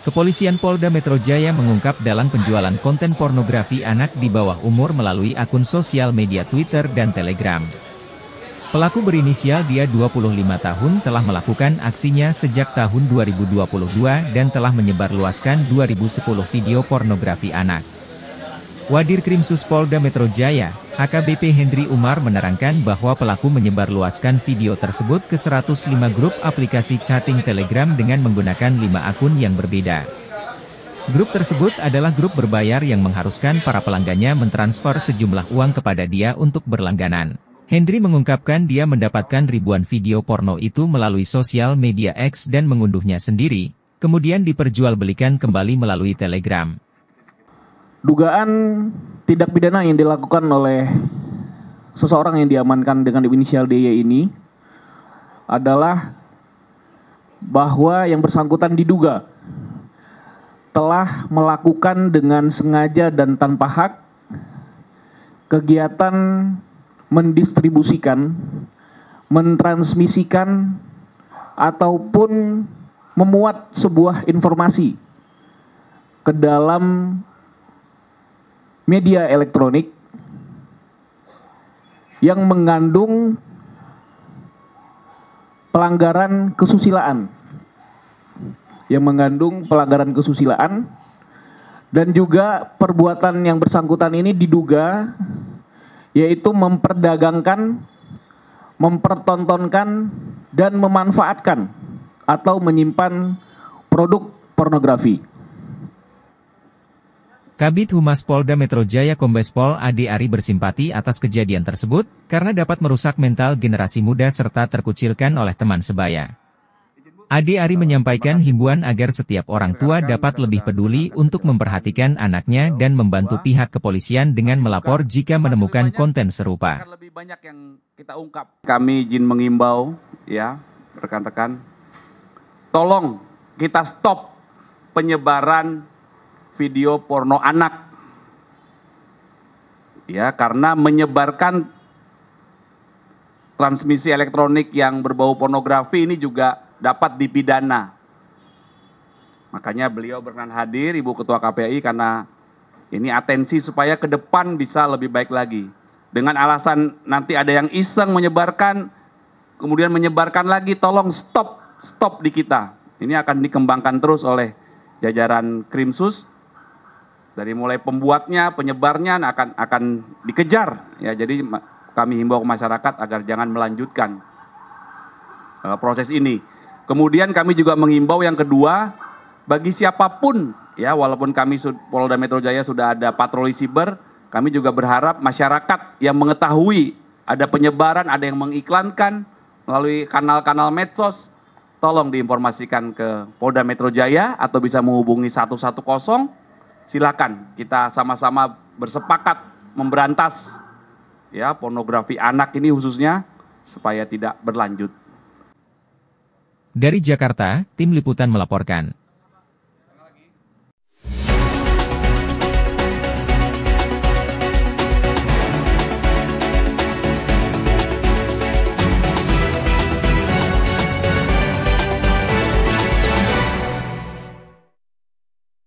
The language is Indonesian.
Kepolisian Polda Metro Jaya mengungkap dalam penjualan konten pornografi anak di bawah umur melalui akun sosial media Twitter dan Telegram. Pelaku berinisial dia 25 tahun telah melakukan aksinya sejak tahun 2022 dan telah menyebarluaskan 2010 video pornografi anak. Wadir Krimsus Polda Metro Jaya, AKBP Hendri Umar menerangkan bahwa pelaku menyebarluaskan video tersebut ke 105 grup aplikasi chatting Telegram dengan menggunakan 5 akun yang berbeda. Grup tersebut adalah grup berbayar yang mengharuskan para pelanggannya mentransfer sejumlah uang kepada dia untuk berlangganan. Hendri mengungkapkan dia mendapatkan ribuan video porno itu melalui sosial media X dan mengunduhnya sendiri, kemudian diperjualbelikan kembali melalui Telegram dugaan tindak pidana yang dilakukan oleh seseorang yang diamankan dengan inisial DY ini adalah bahwa yang bersangkutan diduga telah melakukan dengan sengaja dan tanpa hak kegiatan mendistribusikan, mentransmisikan ataupun memuat sebuah informasi ke dalam media elektronik yang mengandung pelanggaran kesusilaan yang mengandung pelanggaran kesusilaan dan juga perbuatan yang bersangkutan ini diduga yaitu memperdagangkan, mempertontonkan dan memanfaatkan atau menyimpan produk pornografi. Kabit Humas Polda Metro Jaya Kombes Pol Ade Ari bersimpati atas kejadian tersebut, karena dapat merusak mental generasi muda serta terkucilkan oleh teman sebaya. Ade Ari menyampaikan himbuan agar setiap orang tua dapat lebih peduli untuk memperhatikan anaknya dan membantu pihak kepolisian dengan melapor jika menemukan konten serupa. Kami izin mengimbau, ya, rekan-rekan, tolong kita stop penyebaran video porno anak. Ya, karena menyebarkan transmisi elektronik yang berbau pornografi ini juga dapat dipidana. Makanya beliau berkenan hadir Ibu Ketua KPI karena ini atensi supaya ke depan bisa lebih baik lagi. Dengan alasan nanti ada yang iseng menyebarkan, kemudian menyebarkan lagi, tolong stop, stop di kita. Ini akan dikembangkan terus oleh jajaran Krimsus dari mulai pembuatnya, penyebarnya nah, akan akan dikejar. Ya, jadi kami himbau ke masyarakat agar jangan melanjutkan uh, proses ini. Kemudian kami juga mengimbau yang kedua bagi siapapun ya walaupun kami Polda Metro Jaya sudah ada patroli siber, kami juga berharap masyarakat yang mengetahui ada penyebaran, ada yang mengiklankan melalui kanal-kanal medsos, tolong diinformasikan ke Polda Metro Jaya atau bisa menghubungi 110 silakan kita sama-sama bersepakat memberantas ya pornografi anak ini khususnya supaya tidak berlanjut. Dari Jakarta, tim liputan melaporkan.